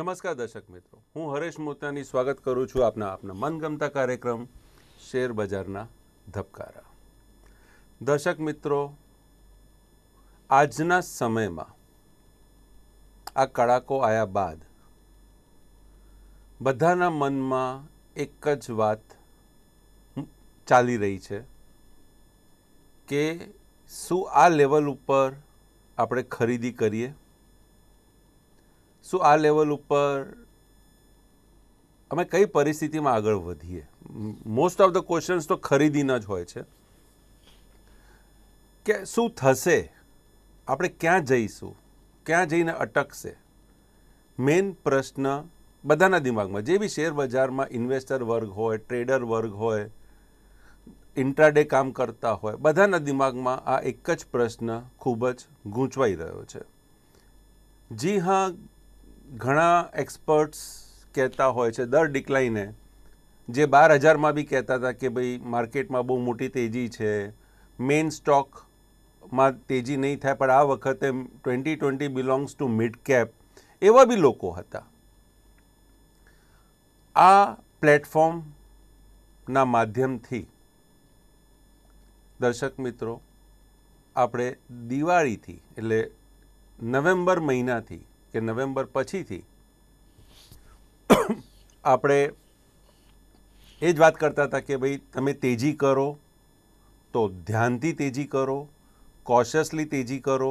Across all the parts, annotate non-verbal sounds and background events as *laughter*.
નમસ્કાર દર્શક મિત્રો હું હરેશ મોતાની સ્વાગત કરું છું આપના આપના મનગમતા કાર્યક્રમ શેર બજારના ધબકારા દર્શક મિત્રો આજના સમયમાં આ કડાકો આવ્યા બાદ બધાના મનમાં એક જ વાત ચાલી રહી છે કે શું આ લેવલ ઉપર આપણે ખરીદી કરીએ શું આ લેવલ ઉપર અમે કઈ પરિસ્થિતિમાં આગળ વધીએ મોસ્ટ ઓફ ધ ક્વેશ્ચન્સ તો ખરીદીના જ હોય છે કે શું થશે આપણે ક્યાં જઈશું ક્યાં જઈને અટકશે મેન પ્રશ્ન બધાના દિમાગમાં જે બી શેર બજારમાં ઇન્વેસ્ટર વર્ગ હોય ટ્રેડર વર્ગ હોય ઇન્ટ્રાડે કામ કરતા હોય બધાના દિમાગમાં આ એક જ પ્રશ્ન ખૂબ જ ગૂંચવાઈ રહ્યો છે જી હા ઘણા એક્સપર્ટ્સ કહેતા હોય છે દર ડિક્લાઇને જે બાર હજારમાં બી કહેતા હતા કે ભાઈ માર્કેટમાં બહુ મોટી તેજી છે મેઇન સ્ટોકમાં તેજી નહીં થાય પણ આ વખતે twenty twenty belongs to mid cap એવા બી લોકો હતા આ પ્લેટફોર્મના માધ્યમથી દર્શક મિત્રો આપણે દિવાળીથી એટલે નવેમ્બર મહિનાથી કે નવેમ્બર પછીથી *coughs* આપણે એ જ વાત કરતા હતા કે ભાઈ તમે તેજી કરો તો ધ્યાનથી તેજી કરો કોશિયસલી તેજી કરો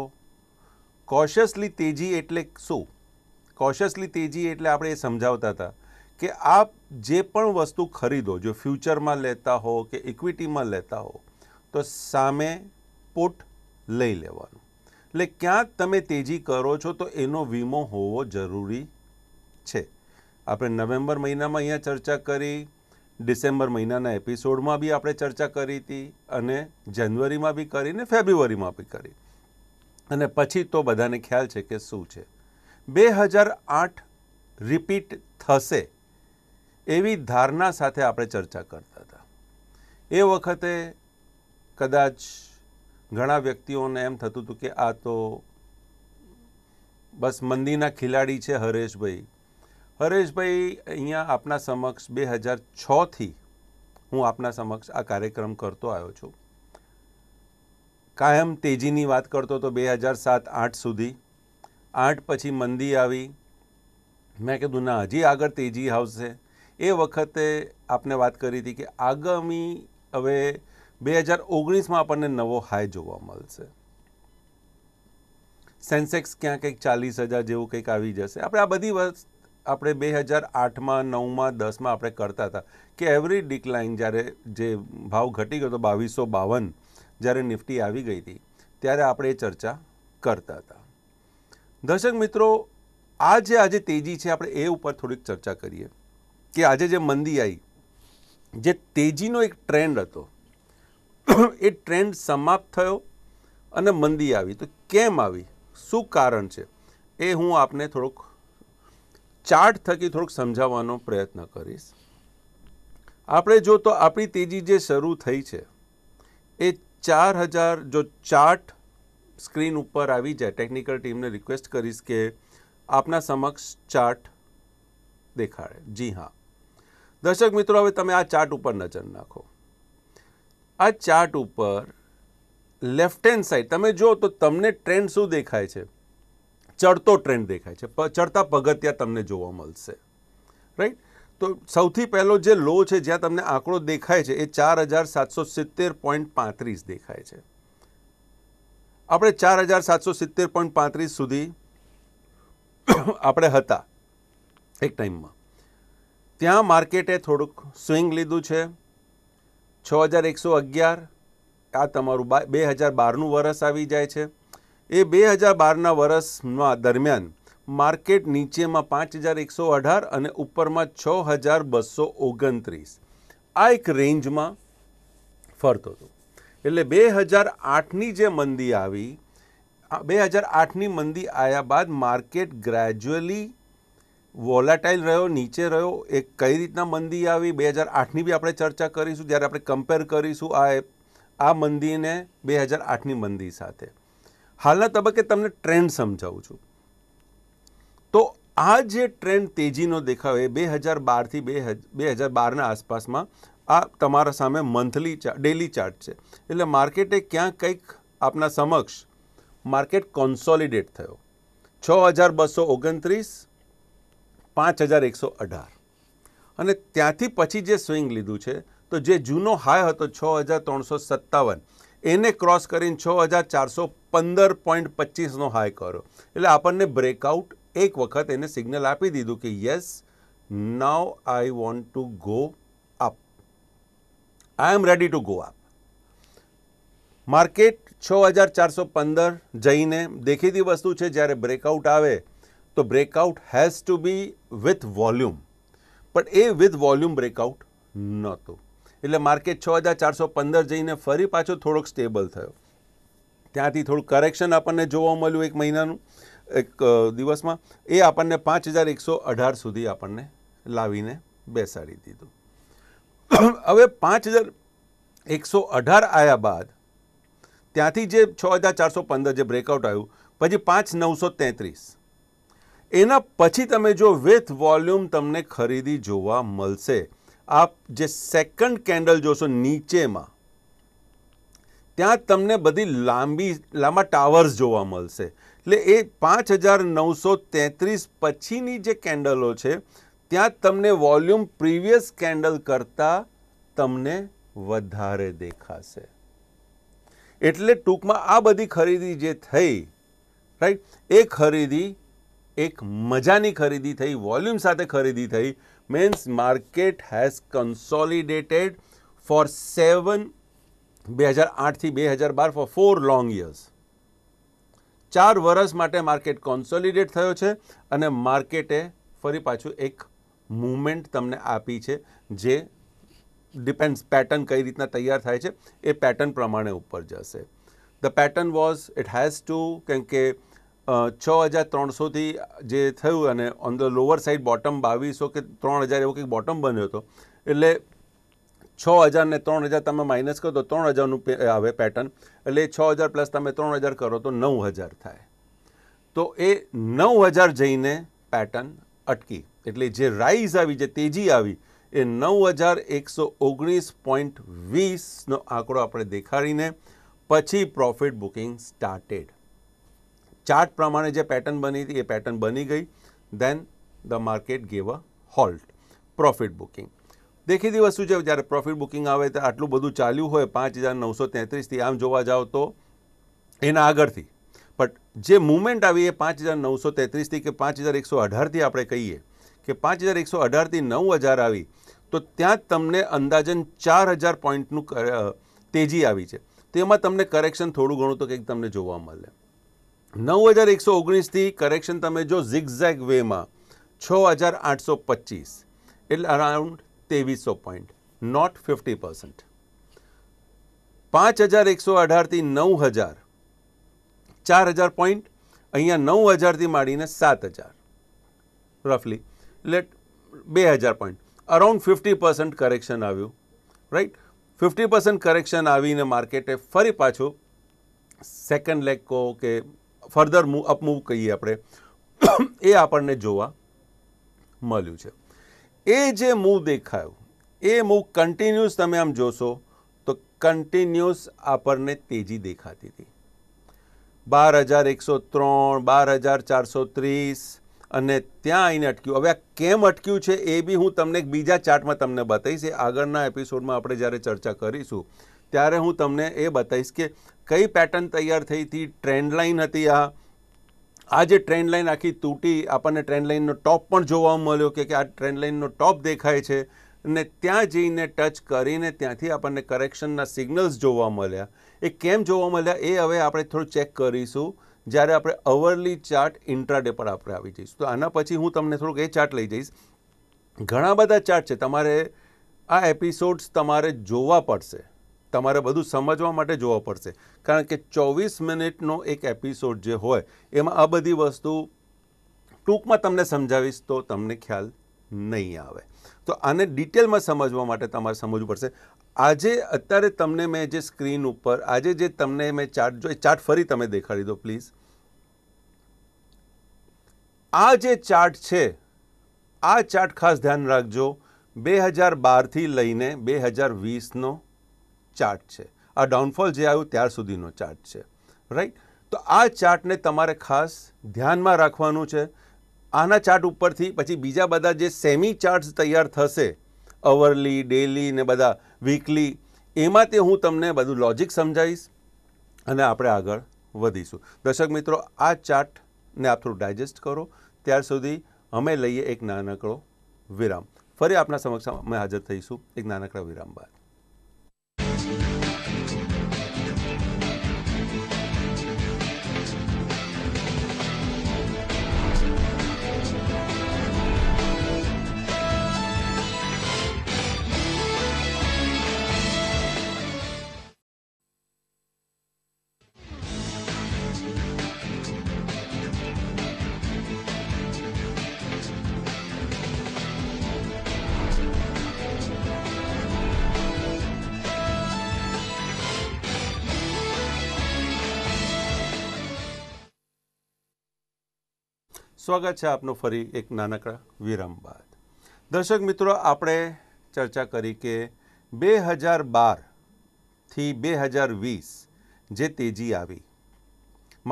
કોશિયસલી તેજી એટલે શું કોશિયસલી તેજી એટલે આપણે એ સમજાવતા હતા કે આપ જે પણ વસ્તુ ખરીદો જો ફ્યુચરમાં લેતા હો કે ઇક્વિટીમાં લેતા હો તો સામે પુટ લઈ લેવાનું એટલે ક્યાંક તમે તેજી કરો છો તો એનો વીમો હોવો જરૂરી છે આપણે નવેમ્બર મહિનામાં અહીંયા ચર્ચા કરી ડિસેમ્બર મહિનાના એપિસોડમાં બી આપણે ચર્ચા કરી હતી અને જાન્યુઆરીમાં બી કરીને ફેબ્રુઆરીમાં બી કરી અને પછી તો બધાને ખ્યાલ છે કે શું છે બે હજાર આઠ રિપીટ થશે એવી ધારણા સાથે આપણે ચર્ચા કરતા હતા એ વખતે કદાચ ઘણા વ્યક્તિઓને એમ થતું હતું કે આ તો બસ મંદીના ખિલાડી છે હરેશભાઈ હરેશભાઈ અહીંયા આપના સમક્ષ બે હજાર છથી હું આપના સમક્ષ આ કાર્યક્રમ કરતો આવ્યો છું કાયમ તેજીની વાત કરતો તો બે હજાર સાત આઠ સુધી આઠ પછી મંદી આવી મેં કીધું ના હજી આગળ તેજી આવશે એ વખતે આપને વાત કરી હતી કે આગામી હવે બે હજાર ઓગણીસમાં આપણને નવો હાઈ જોવા મળશે સેન્સેક્સ ક્યાં કંઈક ચાલીસ હજાર જેવું કંઈક આવી જશે આપણે આ બધી વસ્તુ આપણે બે હજાર આઠમાં નવમાં દસમાં આપણે કરતા હતા કે એવરી ડિક્લાઇન જ્યારે જે ભાવ ઘટી ગયો હતો બાવીસો બાવન જ્યારે નિફ્ટી આવી ગઈ હતી ત્યારે આપણે એ ચર્ચા કરતા હતા દર્શક મિત્રો આ જે આજે તેજી છે આપણે એ ઉપર થોડીક ચર્ચા કરીએ કે આજે જે મંદી આવી જે તેજીનો એક ટ્રેન્ડ હતો *coughs* એ ટ્રેન્ડ સમાપ્ત થયો અને મંદી આવી તો કેમ આવી શું કારણ છે એ હું આપને થોડુંક ચાર્ટ થકી થોડુંક સમજાવવાનો પ્રયત્ન કરીશ આપણે જો તો આપણી તેજી જે શરૂ થઈ છે એ ચાર હજાર જો ચાર્ટ સ્ક્રીન ઉપર આવી જાય ટેકનિકલ ટીમને રિક્વેસ્ટ કરીશ કે આપના સમક્ષ ચાર્ટ દેખાડે જી હા દર્શક મિત્રો હવે તમે આ ચાર્ટ ઉપર નજર નાખો આ ચાર્ટ ઉપર લેફ્ટ હેન્ડ સાઈડ તમે જો તો તમને ટ્રેન્ડ શું દેખાય છે ચડતો ટ્રેન્ડ દેખાય છે ચડતા પગથિયા તમને જોવા મળશે રાઈટ તો સૌથી પહેલો જે લો છે જ્યાં તમને આંકડો દેખાય છે એ ચાર હજાર સાતસો સિત્તેર પોઈન્ટ પાંત્રીસ દેખાય છે આપણે ચાર હજાર સાતસો સિત્તેર પોઈન્ટ પાંત્રીસ સુધી *coughs* આપણે હતા એક ટાઈમમાં ત્યાં માર્કેટે થોડુંક સ્વિંગ લીધું છે છ હજાર એકસો અગિયાર આ તમારું બે હજાર બારનું વરસ આવી જાય છે એ બે હજાર બારના વરસમાં દરમિયાન માર્કેટ નીચેમાં પાંચ હજાર એકસો અઢાર અને ઉપરમાં છ હજાર બસો ઓગણત્રીસ આ એક રેન્જમાં ફરતો હતો એટલે બે હજાર આઠની જે મંદી આવી બે હજાર આઠની મંદી આવ્યા બાદ માર્કેટ ગ્રેજ્યુઅલી વોલાટાઇલ રહ્યો નીચે રહ્યો એ કઈ રીતના મંદી આવી બે હજાર આઠની બી આપણે ચર્ચા કરીશું જ્યારે આપણે કમ્પેર કરીશું આ આ મંદીને બે હજાર આઠની મંદી સાથે હાલના તબક્કે તમને ટ્રેન્ડ સમજાવું છું તો આ જે ટ્રેન્ડ તેજીનો દેખાવ એ બે હજાર બારથી બે બે હજાર બારના આસપાસમાં આ તમારા સામે મંથલી ડેલી ચાર્ટ છે એટલે માર્કેટે ક્યાં કંઈક આપના સમક્ષ માર્કેટ કોન્સોલિડેટ થયો છ હજાર બસો ઓગણત્રીસ પાંચ હજાર એકસો અઢાર અને ત્યાંથી પછી જે સ્વિંગ લીધું છે તો જે જૂનો હાઈ હતો છ હજાર ત્રણસો સત્તાવન એને ક્રોસ કરીને છ હજાર ચારસો પંદર પોઈન્ટ પચીસનો હાઈ કર્યો એટલે આપણને બ્રેકઆઉટ એક વખત એને સિગ્નલ આપી દીધું કે yes now I want to go up I am ready to go up market છ હજાર ચારસો પંદર જઈને દેખીતી વસ્તુ છે જ્યારે બ્રેકઆઉટ આવે તો breakout has to be with volume પણ એ વિથ વોલ્યુમ બ્રેકઆઉટ નહોતું એટલે માર્કેટ છ હજાર ચારસો પંદર જઈને ફરી પાછો થોડોક સ્ટેબલ થયો ત્યાંથી થોડું કરેક્શન આપણને જોવા મળ્યું એક મહિનાનું એક દિવસમાં એ આપણને પાંચ હજાર એકસો અઢાર સુધી આપણને લાવીને બેસાડી દીધું *coughs* હવે પાંચ હજાર એકસો અઢાર આવ્યા બાદ ત્યાંથી જે છ હજાર ચારસો પંદર જે બ્રેકઆઉટ આવ્યું પછી પાંચ નવસો તેત્રીસ એના પછી તમે જો વિથ વોલ્યુમ તમને ખરીદી જોવા મળશે આપ જે સેકન્ડ કેન્ડલ જોશો નીચેમાં ત્યાં તમને બધી લાંબી લાંબા ટાવર્સ જોવા મળશે એટલે એ પાંચ હજાર નવસો તેત્રીસ પછીની જે કેન્ડલો છે ત્યાં તમને વોલ્યુમ પ્રીવિયસ કેન્ડલ કરતાં તમને વધારે દેખાશે એટલે ટૂંકમાં આ બધી ખરીદી જે થઈ રાઈટ એ ખરીદી એક મજાની ખરીદી થઈ વોલ્યુમ સાથે ખરીદી થઈ means market has consolidated for seven બે હજાર આઠથી બે હજાર બાર ફોર ફોર લોંગ યર્સ ચાર વર્ષ માટે માર્કેટ કોન્સોલિડેટ થયો છે અને માર્કેટે ફરી પાછું એક મુમેન્ટ તમને આપી છે જે ડિપેન્ડ્સ પેટર્ન કઈ રીતના તૈયાર થાય છે એ પેટર્ન પ્રમાણે ઉપર જશે the pattern was it has to come કે છ હજાર ત્રણસોથી જે થયું અને on the lower side bottom બાવીસો કે ત્રણ હજાર એવો કંઈક બોટમ બન્યો હતો એટલે છ હજાર ને ત્રણ હજાર તમે માઇનસ કરો તો ત્રણ હજારનું આવે પેટર્ન એટલે છ હજાર પ્લસ તમે ત્રણ હજાર કરો તો નવ હજાર થાય તો એ નવ હજાર જઈને પેટર્ન અટકી એટલે જે રાઈઝ આવી જે તેજી આવી એ નવ હજાર એકસો ઓગણીસ પોઈન્ટ વીસનો આંકડો આપણે દેખાડીને પછી પ્રોફિટ બુકિંગ સ્ટાર્ટેડ ચાર્ટ પ્રમાણે જે પેટર્ન બની હતી એ પેટર્ન બની ગઈ then the market gave a halt profit booking દેખીતી વસ્તુ છે જ્યારે પ્રોફિટ બુકિંગ આવે તો આટલું બધું ચાલ્યું હોય પાંચ હજાર નવસો તેત્રીસથી આમ જોવા જાઓ તો એના આગળથી બટ જે મુમેન્ટ આવી એ પાંચ હજાર નવસો તેત્રીસથી કે પાંચ હજાર એકસો અઢારથી આપણે કહીએ કે પાંચ હજાર એકસો અઢારથી નવ હજાર આવી તો ત્યાં જ તમને અંદાજન ચાર હજાર પોઈન્ટનું તેજી આવી છે તેમાં તમને કરેક્શન થોડું ઘણું તો કંઈક તમને જોવા મળે નવ હજાર એકસો ઓગણીસથી કરેક્શન તમે જો ઝિગઝેગ વેમાં છ હજાર આઠસો પચીસ એટલે અરાઉન્ડ ત્રેવીસો પોઈન્ટ નોટ ફિફ્ટી પર્સન્ટ પાંચ હજાર એકસો અઢારથી નવ હજાર ચાર હજાર પોઈન્ટ અહીંયા નવ હજારથી માંડીને સાત હજાર રફલી એટલે બે હજાર point around fifty percent correction આવ્યું રાઈટ ફિફ્ટી પર્સન્ટ કરેક્શન આવીને માર્કેટે ફરી પાછું સેકન્ડ લેગ કહો કે ફર્ધર મૂવ અપમૂવ કહીએ આપણે *coughs* એ આપણને જોવા મળ્યું છે એ જે મૂવ દેખાયું એ મૂવ કન્ટિન્યુઅસ તમે આમ જોશો તો કન્ટિન્યુઅસ આપણને તેજી દેખાતી હતી બાર હજાર એકસો ત્રણ બાર હજાર ચારસો ત્રીસ અને ત્યાં આવીને અટક્યું હવે આ કેમ અટક્યું છે એ બી હું તમને બીજા ચાર્ટમાં તમને બતાવીશ એ આગળના એપિસોડમાં આપણે જ્યારે ચર્ચા કરીશું ત્યારે હું તમને એ બતાવીશ કે કઈ પેટર્ન તૈયાર થઈ હતી ટ્રેન્ડ લાઇન હતી આ આ જે ટ્રેન્ડ લાઇન આખી તૂટી આપણને ટ્રેન્ડ લાઇનનો ટોપ પણ જોવા મળ્યો કે આ ટ્રેન્ડ લાઇનનો ટોપ દેખાય છે ને ત્યાં જઈને ટચ કરીને ત્યાંથી આપણને કરેક્શનના સિગ્નલ્સ જોવા મળ્યા એ કેમ જોવા મળ્યા એ હવે આપણે થોડું ચેક કરીશું જ્યારે આપણે અવરલી ચાર્ટ ઇન્ટ્રાડે પર આપણે આવી જઈશું તો આના પછી હું તમને થોડુંક એ ચાર્ટ લઈ જઈશ ઘણા બધા ચાર્ટ છે તમારે આ એપિસોડ્સ તમારે જોવા પડશે તમારે બધું સમજવા માટે જોવા પડશે કારણ કે ચોવીસ મિનિટનો એક એપિસોડ જે હોય એમાં આ બધી વસ્તુ ટૂંકમાં તમને સમજાવીશ તો તમને ખ્યાલ નહીં આવે તો આને ડિટેલમાં સમજવા માટે તમારે સમજવું પડશે આજે અત્યારે તમને મેં જે સ્ક્રીન ઉપર આજે જે તમને મેં ચાર્ટ જો એ ચાર્ટ ફરી તમે દેખાડી દો પ્લીઝ આ જે ચાર્ટ છે આ ચાર્ટ ખાસ ધ્યાન રાખજો બે હજાર બારથી લઈને બે હજાર વીસનો ચાર્ટ છે આ ડાઉનફોલ જે આવ્યું ત્યાર સુધીનો ચાર્ટ છે રાઈટ તો આ ચાર્ટને તમારે ખાસ ધ્યાનમાં રાખવાનું છે આના ચાર્ટ ઉપરથી પછી બીજા બધા જે સેમી ચાર્ટ્સ તૈયાર થશે અવરલી ડેલી ને બધા વીકલી એમાં તે હું તમને બધું લોજિક સમજાવીશ અને આપણે આગળ વધીશું દર્શક મિત્રો આ ચાર્ટને આપ થોડું ડાયજેસ્ટ કરો ત્યાર સુધી અમે લઈએ એક નાનકડો વિરામ ફરી આપના સમક્ષ અમે હાજર થઈશું એક નાનકડા વિરામ બાદ સ્વાગત છે આપનું ફરી એક નાનકડા વિરામ બાદ દર્શક મિત્રો આપણે ચર્ચા કરી કે બે હજાર બારથી બે હજાર વીસ જે તેજી આવી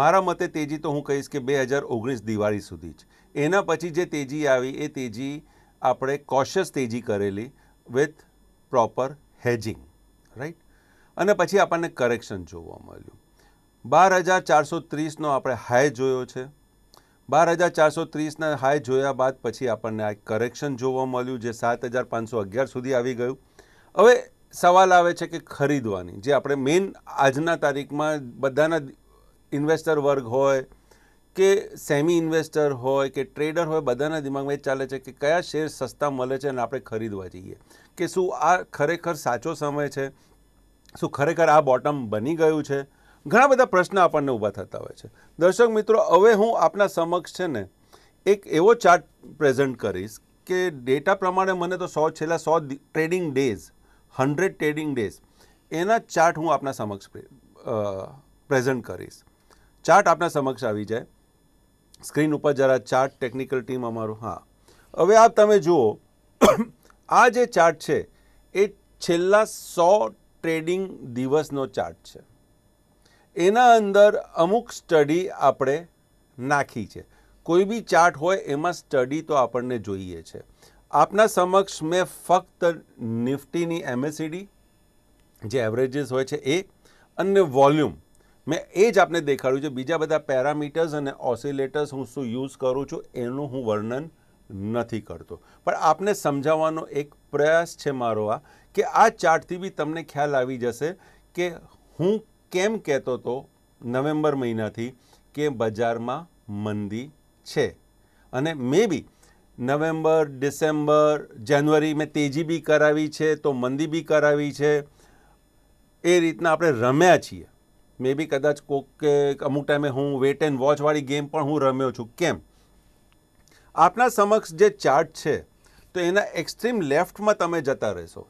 મારા મતે તેજી તો હું કહીશ કે બે હજાર ઓગણીસ દિવાળી સુધી જ એના પછી જે તેજી આવી એ તેજી આપણે કોશિયસ તેજી કરેલી વિથ પ્રોપર હેજિંગ રાઈટ અને પછી આપણને કરેક્શન જોવા મળ્યું બાર હજાર ચારસો ત્રીસનો આપણે હાઈ જોયો છે બાર હજાર ચારસો ત્રીસના હાઈ જોયા બાદ પછી આપણને આ કરેક્શન જોવા મળ્યું જે સાત હજાર પાંચસો અગિયાર સુધી આવી ગયું હવે સવાલ આવે છે કે ખરીદવાની જે આપણે મેઇન આજના તારીખમાં બધાના ઇન્વેસ્ટર વર્ગ હોય કે સેમી ઇન્વેસ્ટર હોય કે ટ્રેડર હોય બધાના દિમાગમાં એ ચાલે છે કે કયા શેર સસ્તા મળે છે અને આપણે ખરીદવા જઈએ કે શું આ ખરેખર સાચો સમય છે શું ખરેખર આ બોટમ બની ગયું છે ઘણા બધા પ્રશ્ન આપણને ઊભા થતા હોય છે દર્શક મિત્રો હવે હું આપના સમક્ષ છે ને એક એવો ચાર્ટ પ્રેઝન્ટ કરીશ કે ડેટા પ્રમાણે મને તો સો છેલ્લા સો trading days hundred trading days એના ચાર્ટ હું આપના સમક્ષ પ્રેઝન્ટ કરીશ ચાર્ટ આપના સમક્ષ આવી જાય સ્ક્રીન ઉપર જરા ચાર્ટ ટેકનિકલ ટીમ અમારું હા હવે આપ તમે જુઓ *coughs* આ જે ચાર્ટ છે એ છેલ્લા સો ટ્રેડિંગ દિવસનો ચાર્ટ છે એના અંદર અમુક સ્ટડી આપણે નાખી છે કોઈ બી ચાર્ટ હોય એમાં સ્ટડી તો આપણને જોઈએ છે આપના સમક્ષ મેં ફક્ત નિફ્ટીની એમએસીડી જે એવરેજીસ હોય છે એ અને વોલ્યુમ મેં એ જ આપને દેખાડ્યું છે બીજા બધા પેરામીટર્સ અને ઓસિલેટર્સ હું શું યુઝ કરું છું એનું હું વર્ણન નથી કરતો પણ આપને સમજાવવાનો એક પ્રયાસ છે મારો આ કે આ ચાર્ટથી બી તમને ખ્યાલ આવી જશે કે હું કેમ કહેતો હતો નવેમ્બર મહિનાથી કે બજારમાં મંદી છે અને મે બી નવેમ્બર ડિસેમ્બર જાન્યુઆરી મેં તેજી બી કરાવી છે તો મંદી બી કરાવી છે એ રીતના આપણે રમ્યા છીએ મે બી કદાચ કોક કે અમુક ટાઈમે હું વેટ એન્ડ વોચવાળી ગેમ પણ હું રમ્યો છું કેમ આપના સમક્ષ જે ચાર્ટ છે તો એના એક્સ્ટ્રીમ લેફ્ટમાં તમે જતા રહેશો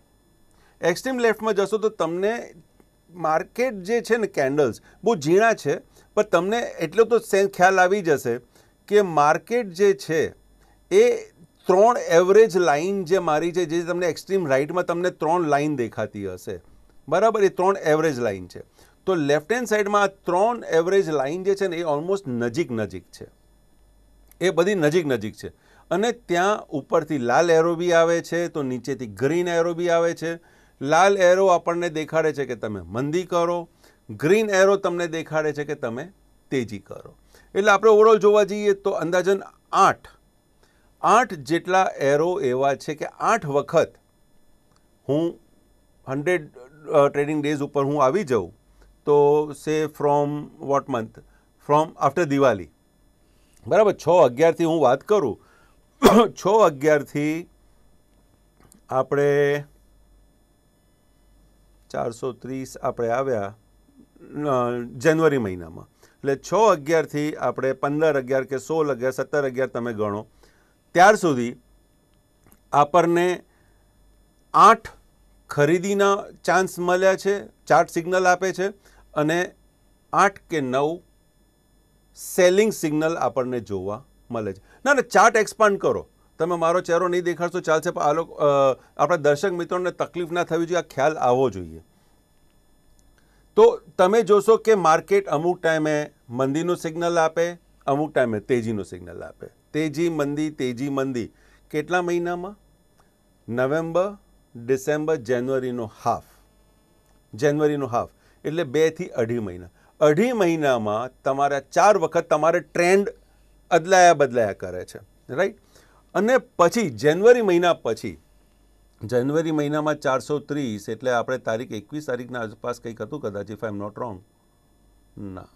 એક્સ્ટ્રીમ લેફ્ટમાં જશો તો તમને માર્કેટ જે છે ને કેન્ડલ્સ બહુ ઝીણા છે પણ તમને એટલો તો સેન્સ ખ્યાલ આવી જશે કે માર્કેટ જે છે એ ત્રણ એવરેજ લાઇન જે મારી છે જે તમને એક્સ્ટ્રીમ રાઇટમાં તમને ત્રણ લાઇન દેખાતી હશે બરાબર એ ત્રણ એવરેજ લાઇન છે તો લેફ્ટ હેન્ડ સાઈડમાં આ ત્રણ એવરેજ લાઇન જે છે ને એ ઓલમોસ્ટ નજીક નજીક છે એ બધી નજીક નજીક છે અને ત્યાં ઉપરથી લાલ એરો બી આવે છે તો નીચેથી ગ્રીન એરો બી આવે છે લાલ એરો આપણને દેખાડે છે કે તમે મંદી કરો ગ્રીન એરો તમને દેખાડે છે કે તમે તેજી કરો એટલે આપણે ઓવરઓલ જોવા જઈએ તો અંદાજન આઠ આઠ જેટલા એરો એવા છે કે આઠ વખત હું હંડ્રેડ ટ્રેડિંગ ડેઝ ઉપર હું આવી જાઉં તો say from what month from after Diwali બરાબર છ અગિયારથી હું વાત કરું *coughs* છ અગિયારથી આપણે ચારસો ત્રીસ આપણે આવ્યા જાન્યુઆરી મહિનામાં એટલે છ અગિયારથી આપણે પંદર અગિયાર કે સોળ અગિયાર સત્તર અગિયાર તમે ગણો ત્યાર સુધી આપણને આઠ ખરીદીના ચાન્સ મળ્યા છે ચાર્ટ સિગ્નલ આપે છે અને આઠ કે નવ સેલિંગ સિગ્નલ આપણને જોવા મળે છે ના ના ચાર્ટ એક્સપાન્ડ કરો તમે મારો ચહેરો નહીં દેખાડશો ચાલશે પણ આ લોકો આપણા દર્શક મિત્રોને તકલીફ ના થવી જોઈએ આ ખ્યાલ આવવો જોઈએ તો તમે જોશો કે માર્કેટ અમુક ટાઈમે મંદીનું સિગ્નલ આપે અમુક ટાઈમે તેજીનું સિગ્નલ આપે તેજી મંદી તેજી મંદી કેટલા મહિનામાં નવેમ્બર ડિસેમ્બર જાન્યુઆરીનો હાફ જાન્યુઆરીનો હાફ એટલે બેથી અઢી મહિના અઢી મહિનામાં તમારા ચાર વખત તમારે ટ્રેન્ડ અદલાયા બદલાયા કરે છે રાઈટ અને પછી જાન્યુઆરી મહિના પછી જાન્યુઆરી મહિનામાં ચારસો ત્રીસ એટલે આપણે તારીખ એકવીસ તારીખના આસપાસ કંઈક હતું કદાચ if I am not wrong ના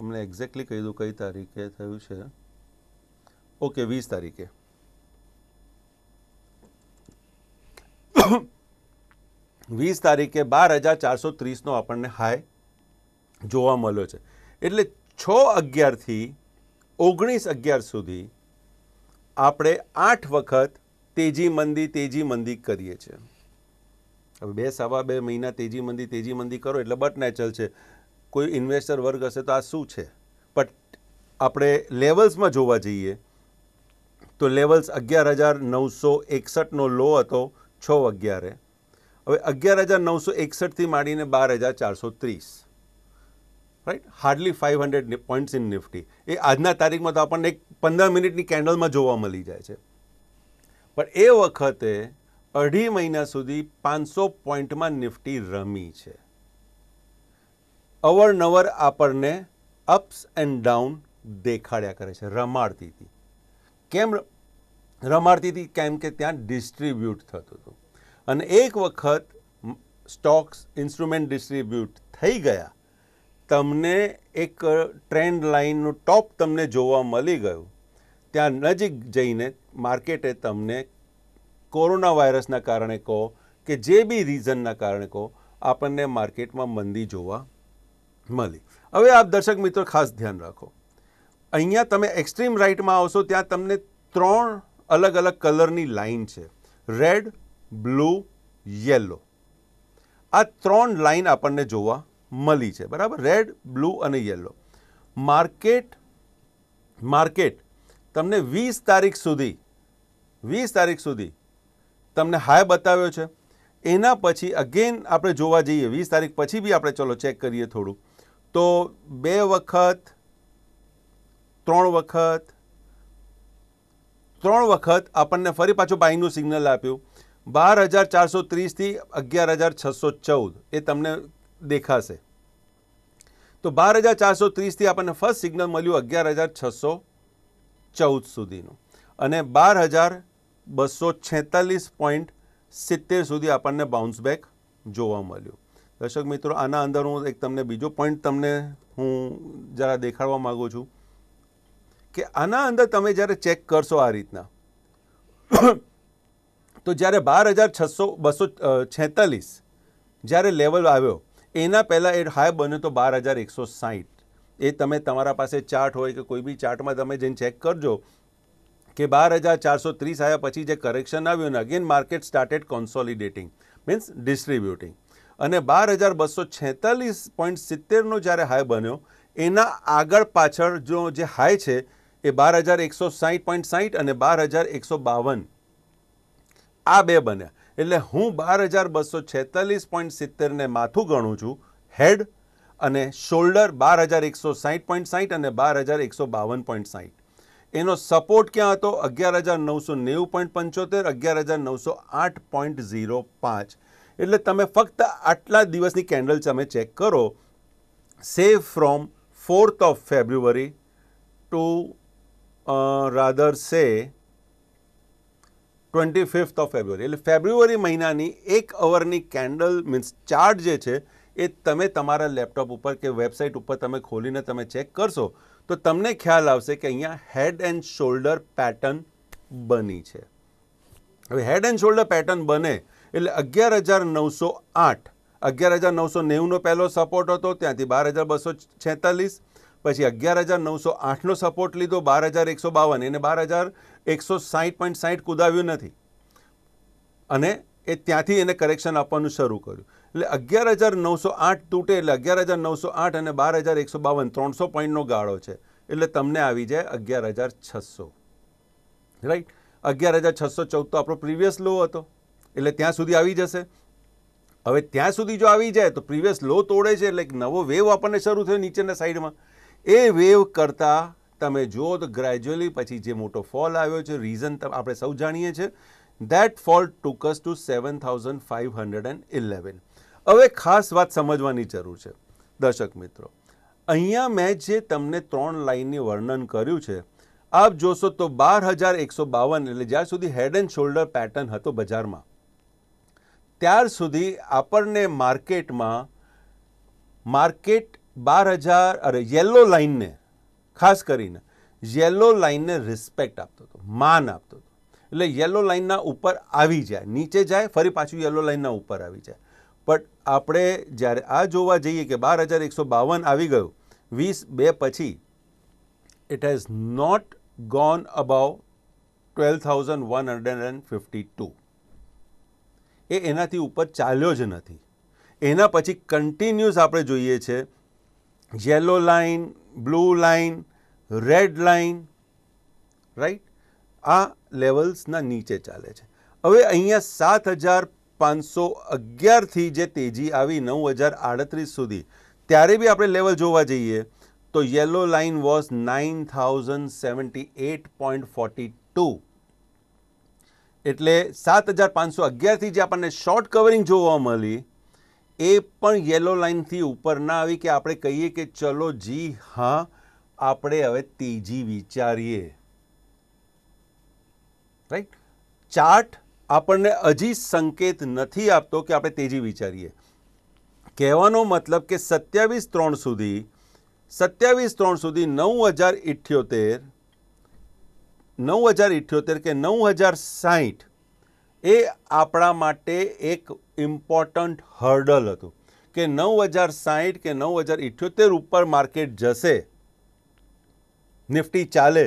અમને એક્ઝેક્ટલી કહી દઉં કઈ તારીખે થયું છે ઓકે વીસ તારીખે વીસ તારીખે બાર હજાર ચારસો ત્રીસનો આપણને હાય જોવા મળ્યો છે એટલે છ અગિયારથી ઓગણીસ અગિયાર સુધી આપણે આઠ વખત તેજી મંદી તેજી મંદી કરીએ છીએ હવે બે સવા બે મહિના તેજી મંદી તેજી મંદી કરો એટલે બટ નેચરલ છે કોઈ ઇન્વેસ્ટર વર્ગ હશે તો આ શું છે બટ આપણે લેવલ્સમાં જોવા જઈએ તો લેવલ્સ અગિયાર હજાર નવસો એકસઠનો લો હતો છ અગિયારે હવે અગિયાર હજાર નવસો એકસઠથી માંડીને બાર હજાર ચારસો ત્રીસ right hardly five hundred points in Nifty એ આજના તારીખમાં તો આપણને એક પંદર મિનિટની કેન્ડલમાં જોવા મળી જાય છે પણ એ વખતે અઢી મહિના સુધી પાંચસો પોઈન્ટમાં નિફ્ટી રમી છે અવરનવર આપણને અપ્સ એન્ડ ડાઉન દેખાડ્યા કરે છે રમાડતી હતી કેમ રમાડતી હતી કેમ કે ત્યાં ડિસ્ટ્રીબ્યુટ થતું હતું અને એક વખત સ્ટોક્સ ઇન્સ્ટ્રુમેન્ટ ડિસ્ટ્રીબ્યુટ થઈ ગયા તમને એક ટ્રેન્ડ લાઇનનું ટોપ તમને જોવા મળી ગયું ત્યાં નજીક જઈને માર્કેટે તમને કોરોના વાયરસના કારણે કહો કે જે બી રીઝનના કારણે કહો આપણને માર્કેટમાં મંદી જોવા મળી હવે આપ દર્શક મિત્રો ખાસ ધ્યાન રાખો અહીંયા તમે એક્સ્ટ્રીમ રાઇટમાં આવશો ત્યાં તમને ત્રણ અલગ અલગ કલરની લાઇન છે રેડ બ્લુ યેલો આ ત્રણ લાઇન આપણને જોવા મળી છે બરાબર રેડ બ્લુ અને યેલો માર્કેટ માર્કેટ તમને વીસ તારીખ સુધી વીસ તારીખ સુધી તમને હાય બતાવ્યો છે એના પછી અગેન આપણે જોવા જઈએ વીસ તારીખ પછી બી આપણે ચલો ચેક કરીએ થોડું તો બે વખત ત્રણ વખત ત્રણ વખત આપણને ફરી પાછું બાઈનું સિગ્નલ આપ્યું બાર હજાર ચારસો ત્રીસથી અગિયાર હજાર છસો ચૌદ એ તમને દેખાશે તો બાર હજાર ચારસો ત્રીસથી આપણને ફર્સ્ટ સિગ્નલ મળ્યું અગિયાર હજાર છસો ચૌદ સુધીનું અને બાર હજાર બસો છેતાલીસ પોઈન્ટ સિત્તેર સુધી આપણને બાઉન્સ બેક જોવા મળ્યું દર્શક મિત્રો આના અંદર હું એક તમને બીજો પોઈન્ટ તમને હું જરા દેખાડવા માગું છું કે આના અંદર તમે જ્યારે ચેક કરશો આ રીતના તો જ્યારે બાર હજાર છસો બસો છેતાલીસ જ્યારે લેવલ આવ્યો એના પહેલાં એ હાઈ બન્યો તો બાર હજાર એકસો સાહીઠ એ તમે તમારા પાસે ચાર્ટ હોય કે કોઈ બી ચાર્ટમાં તમે જઈને ચેક કરજો કે બાર હજાર ચારસો ત્રીસ આવ્યા પછી જે કરેક્શન આવ્યું ને again market started consolidating means distributing અને બાર હજાર બસો છેતાલીસ પોઈન્ટ સિત્તેરનો જ્યારે હાઈ બન્યો એના આગળ પાછળ જો જે હાઈ છે એ બાર હજાર એકસો સાહીઠ પોઈન્ટ સાહીઠ અને બાર હજાર એકસો બાવન આ બે બન્યા એટલે હું બાર હજાર બસો છેતાલીસ પોઈન્ટ સિત્તેરને માથું ગણું છું હેડ અને શોલ્ડર બાર હજાર એકસો સાહીઠ પોઈન્ટ સાહીઠ અને બાર હજાર એકસો બાવન પોઈન્ટ સાહીઠ એનો સપોર્ટ ક્યાં હતો અગિયાર હજાર નવસો નેવું પોઈન્ટ પંચોતેર અગિયાર હજાર નવસો આઠ પોઈન્ટ ઝીરો પાંચ એટલે તમે ફક્ત આટલા દિવસની કેન્ડલ તમે ચેક કરો say from fourth of February to rather say twenty fifth of February એટલે ફેબ્રુઆરી મહિનાની એક અવરની કેન્ડલ મીન્સ ચાર્ટ જે છે એ તમે તમારા લેપટોપ ઉપર કે વેબસાઇટ ઉપર તમે ખોલીને તમે ચેક કરશો તો તમને ખ્યાલ આવશે કે અહીંયા હેડ એન્ડ શોલ્ડર પેટર્ન બની છે હવે હેડ એન્ડ શોલ્ડર પેટર્ન બને એટલે અગિયાર હજાર નવસો આઠ અગિયાર હજાર નવસો નેવુંનો પહેલો સપોર્ટ હતો ત્યાંથી બાર હજાર બસો છેતાલીસ પછી અગિયાર હજાર નવસો આઠનો સપોર્ટ લીધો બાર હજાર એકસો બાવન એને બાર હજાર એકસો સાહીઠ પોઈન્ટ સાહીઠ કુદાવ્યું નથી અને એ ત્યાંથી એને કરેક્શન આપવાનું શરૂ કર્યું એટલે અગિયાર હજાર નવસો આઠ તૂટે એટલે અગિયાર હજાર નવસો આઠ અને બાર હજાર એકસો બાવન ત્રણસો પોઈન્ટનો ગાળો છે એટલે તમને આવી જાય અગિયાર હજાર છસો રાઈટ અગિયાર હજાર છસો ચૌદ તો આપણો પ્રીવિયસ લો હતો એટલે ત્યાં સુધી આવી જશે હવે ત્યાં સુધી જો આવી જાય તો પ્રીવિયસ લો તોડે છે એટલે એક નવો વેવ આપણને શરૂ થયો નીચેના સાઈડમાં એ વેવ કરતાં તમે જુઓ તો ગ્રેજ્યુઅલી પછી જે મોટો ફોલ આવ્યો છે રીઝન આપણે સૌ જાણીએ છીએ that fall took us to seven thousand five hundred and eleven હવે ખાસ વાત સમજવાની જરૂર છે દર્શક મિત્રો અહીંયા મેં જે તમને ત્રણ લાઇનની વર્ણન કર્યું છે આપ જોશો તો બાર હજાર એકસો બાવન એટલે જ્યાં સુધી હેડ એન્ડ શોલ્ડર પેટર્ન હતો બજારમાં ત્યાર સુધી આપણને માર્કેટમાં માર્કેટ બાર હજાર અરે યલો લાઇનને ખાસ કરીને યલો લાઇનને રિસ્પેક્ટ આપતો હતો માન આપતો હતો એટલે યલો લાઇનના ઉપર આવી જાય નીચે જાય ફરી પાછું યલો લાઇનના ઉપર આવી જાય બટ આપણે જ્યારે આ જોવા જઈએ કે બાર હજાર એકસો બાવન આવી ગયું વીસ બે પછી it has not gone above twelve thousand one hundred and fifty two એ એનાથી ઉપર ચાલ્યો જ નથી એના પછી કન્ટિન્યુઅસ આપણે જોઈએ છીએ yellow line, blue line, red line right આ લેવલ્સના નીચે ચાલે છે હવે અહીંયા સાત હજાર પાંચસો અગિયારથી જે તેજી આવી નવ હજાર આડત્રીસ સુધી ત્યારે બી આપણે લેવલ જોવા જઈએ તો yellow line was nine thousand seventy eight point forty two એટલે સાત હજાર પાંચસો અગિયારથી જે આપણને શોર્ટ કવરિંગ જોવા મળી એ પણ યલો લાઇનથી ઉપર ના આવી કે આપણે કહીએ કે ચલો જી હા આપણે હવે તેજી વિચારીએ રાઈટ ચાર્ટ આપણને હજી સંકેત નથી આપતો કે આપણે તેજી વિચારીએ કહેવાનો મતલબ કે સત્યાવીસ ત્રણ સુધી સત્યાવીસ ત્રણ સુધી નવ હજાર ઇઠ્યોતેર નવ હજાર ઇઠ્યોતેર કે નવ હજાર સાહીઠ એ આપણા માટે એક ઇમ્પોર્ટન્ટ હર્ડલ હતું કે નવ હજાર સાહીઠ કે નવ હજાર ઇઠ્યોતેર ઉપર માર્કેટ જશે નિફ્ટી ચાલે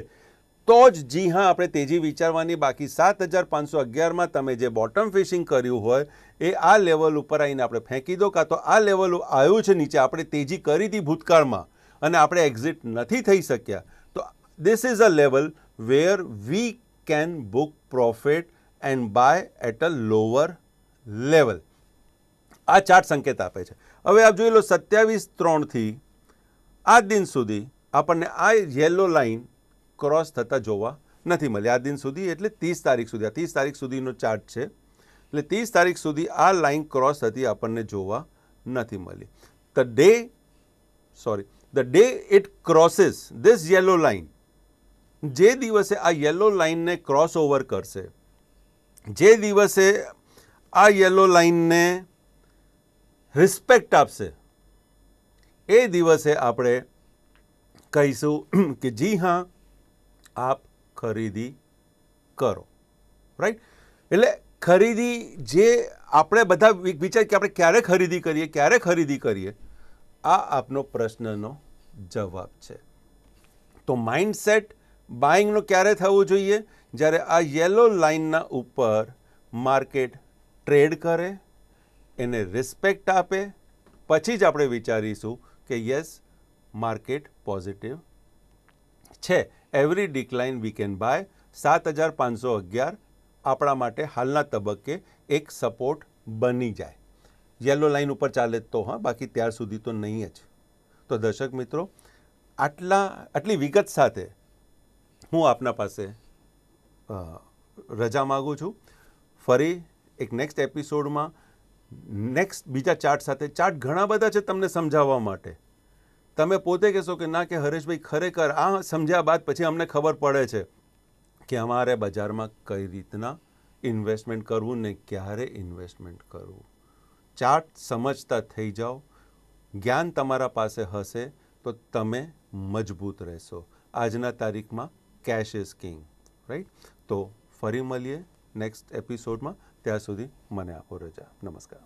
તો જ જી હા આપણે તેજી વિચારવાની બાકી સાત હજાર પાંચસો અગિયારમાં તમે જે બોટમ ફિશિંગ કર્યું હોય એ આ લેવલ ઉપર આવીને આપણે ફેંકી દો કાં તો આ લેવલ આવ્યું છે નીચે આપણે તેજી કરી હતી ભૂતકાળમાં અને આપણે એક્ઝિટ નથી થઈ શક્યા તો this is a level where we can book profit and buy at a lower level આ ચાર્ટ સંકેત આપે છે હવે આપ જોઈ લો સત્યાવીસ ત્રણથી આ દિન સુધી આપણને આ યેલો લાઇન ક્રોસ થતાં જોવા નથી મળી આ દિન સુધી એટલે ત્રીસ તારીખ સુધી આ ત્રીસ તારીખ સુધીનો ચાર્ટ છે એટલે ત્રીસ તારીખ સુધી આ લાઇન ક્રોસ થતી આપણને જોવા નથી મળી the day sorry the day it crosses this yellow line જે દિવસે આ યલો લાઇનને ક્રોસ ઓવર કરશે જે દિવસે આ યલો લાઇનને રિસ્પેક્ટ આપશે એ દિવસે આપણે કહીશું *clears throat* કે જી હા આપ ખરીદી કરો રાઈટ એટલે ખરીદી જે આપણે બધા વિચાર કે આપણે ક્યારે ખરીદી કરીએ ક્યારે ખરીદી કરીએ આ આપનો પ્રશ્નનો જવાબ છે તો માઇન્ડસેટ બાઇંગનો ક્યારે થવું જોઈએ જ્યારે આ યલો લાઇનના ઉપર માર્કેટ ટ્રેડ કરે એને રિસ્પેક્ટ આપે પછી જ આપણે વિચારીશું કે યસ માર્કેટ પોઝિટિવ છે every decline we can buy સાત હજાર પાંચસો અગિયાર આપણા માટે હાલના તબક્કે એક સપોર્ટ બની જાય યલો લાઇન ઉપર ચાલે તો હા બાકી ત્યાર સુધી તો નહીં જ તો દર્શક મિત્રો આટલા આટલી વિગત સાથે હું આપના પાસે રજા માગું છું ફરી એક નેક્સ્ટ એપિસોડમાં નેક્સ્ટ બીજા ચાર્ટ સાથે ચાર્ટ ઘણા બધા છે તમને સમજાવવા માટે તમે પોતે કહેશો કે ના કે હરેશભાઈ ખરેખર આ સમજ્યા બાદ પછી અમને ખબર પડે છે કે અમારે બજારમાં કઈ રીતના ઇન્વેસ્ટમેન્ટ કરવું ને ક્યારે ઇન્વેસ્ટમેન્ટ કરવું ચાર્ટ સમજતા થઈ જાઓ જ્ઞાન તમારા પાસે હશે તો તમે મજબૂત રહેશો આજના તારીખમાં કેશ ઇઝ કિંગ રાઈટ તો ફરી મળીએ નેક્સ્ટ એપિસોડમાં ત્યાં સુધી મને આપો રજા નમસ્કાર